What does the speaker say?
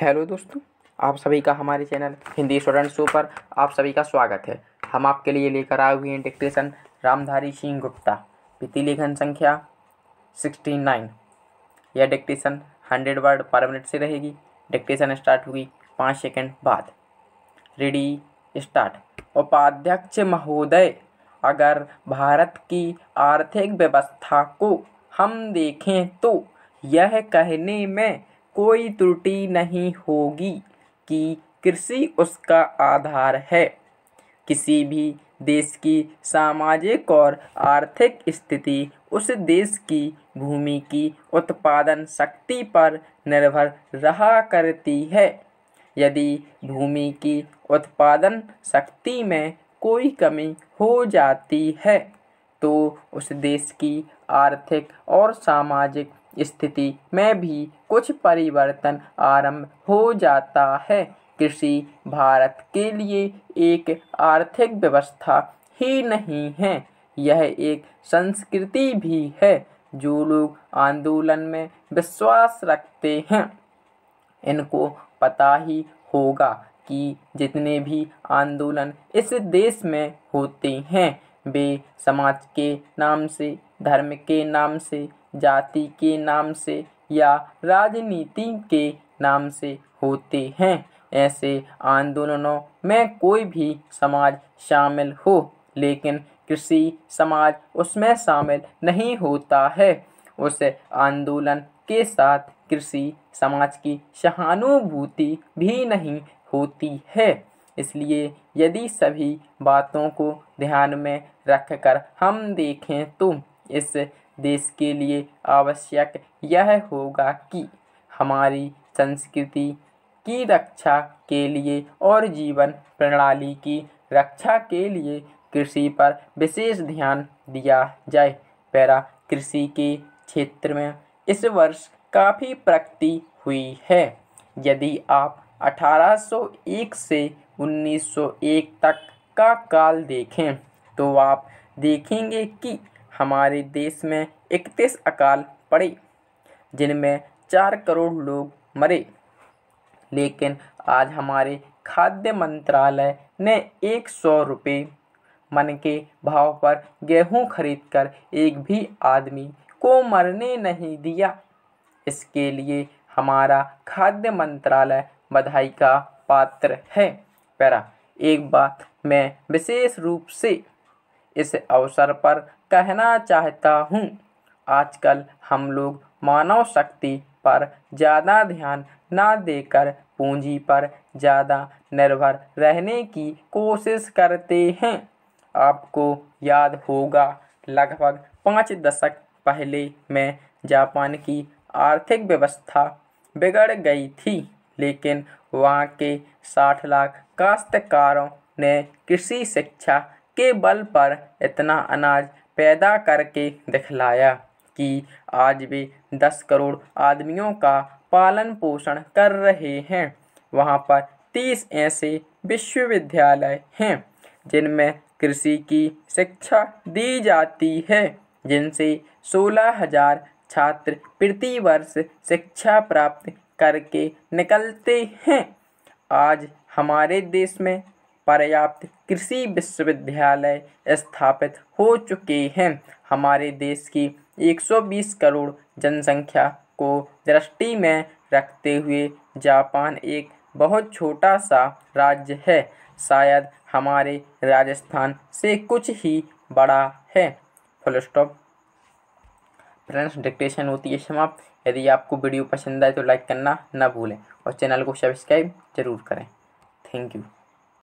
hello दोस्तों आप सभी का हमारे चैनल हिंदी स्टूडेंट शो पर आप सभी का स्वागत है हम आपके लिए लेकर आए हुए हैं डिक्टेशन रामधारी सिंह गुप्ता पिति लेखन संख्या सिक्सटी नाइन यह dictation hundred word per minute से रहेगी डिक्टेशन स्टार्ट होगी पाँच सेकंड बाद रेडी स्टार्ट उपाध्यक्ष महोदय अगर भारत की आर्थिक व्यवस्था को हम देखें तो यह कहने में कोई त्रुटि नहीं होगी कि कृषि उसका आधार है किसी भी देश की सामाजिक और आर्थिक स्थिति उस देश की भूमि की उत्पादन शक्ति पर निर्भर रहा करती है यदि भूमि की उत्पादन शक्ति में कोई कमी हो जाती है तो उस देश की आर्थिक और सामाजिक स्थिति में भी कुछ परिवर्तन आरंभ हो जाता है कृषि भारत के लिए एक आर्थिक व्यवस्था ही नहीं है यह एक संस्कृति भी है जो लोग आंदोलन में विश्वास रखते हैं इनको पता ही होगा कि जितने भी आंदोलन इस देश में होते हैं वे समाज के नाम से धर्म के नाम से जाति के नाम से या राजनीति के नाम से होते हैं ऐसे आंदोलनों में कोई भी समाज शामिल हो लेकिन कृषि समाज उसमें शामिल नहीं होता है उस आंदोलन के साथ कृषि समाज की सहानुभूति भी नहीं होती है इसलिए यदि सभी बातों को ध्यान में रखकर हम देखें तो इस देश के लिए आवश्यक यह होगा कि हमारी संस्कृति की रक्षा के लिए और जीवन प्रणाली की रक्षा के लिए कृषि पर विशेष ध्यान दिया जाए पैरा कृषि के क्षेत्र में इस वर्ष काफ़ी प्रगति हुई है यदि आप 1801 से 1901 तक का काल देखें तो आप देखेंगे कि हमारे देश में इकतीस अकाल पड़े जिनमें चार करोड़ लोग मरे लेकिन आज हमारे खाद्य मंत्रालय ने एक सौ रुपये मन के भाव पर गेहूं खरीदकर एक भी आदमी को मरने नहीं दिया इसके लिए हमारा खाद्य मंत्रालय बधाई का पात्र है पैरा एक बात मैं विशेष रूप से इस अवसर पर कहना चाहता हूँ आजकल हम लोग मानव शक्ति पर ज़्यादा ध्यान ना देकर पूंजी पर ज़्यादा निर्भर रहने की कोशिश करते हैं आपको याद होगा लगभग पाँच दशक पहले मैं जापान की आर्थिक व्यवस्था बिगड़ गई थी लेकिन वहाँ के साठ लाख काश्तकारों ने कृषि शिक्षा के बल पर इतना अनाज पैदा करके दिखलाया कि आज वे दस करोड़ आदमियों का पालन पोषण कर रहे हैं वहाँ पर तीस ऐसे विश्वविद्यालय हैं जिनमें कृषि की शिक्षा दी जाती है जिनसे सोलह हजार छात्र प्रतिवर्ष शिक्षा प्राप्त करके निकलते हैं आज हमारे देश में पर्याप्त कृषि विश्वविद्यालय स्थापित हो चुके हैं हमारे देश की 120 करोड़ जनसंख्या को दृष्टि में रखते हुए जापान एक बहुत छोटा सा राज्य है शायद हमारे राजस्थान से कुछ ही बड़ा है फुल स्टॉप फ्रेंड्स डिक्टेशन होती है समाप्त यदि आपको वीडियो पसंद आए तो लाइक करना ना भूलें और चैनल को सब्सक्राइब जरूर करें थैंक यू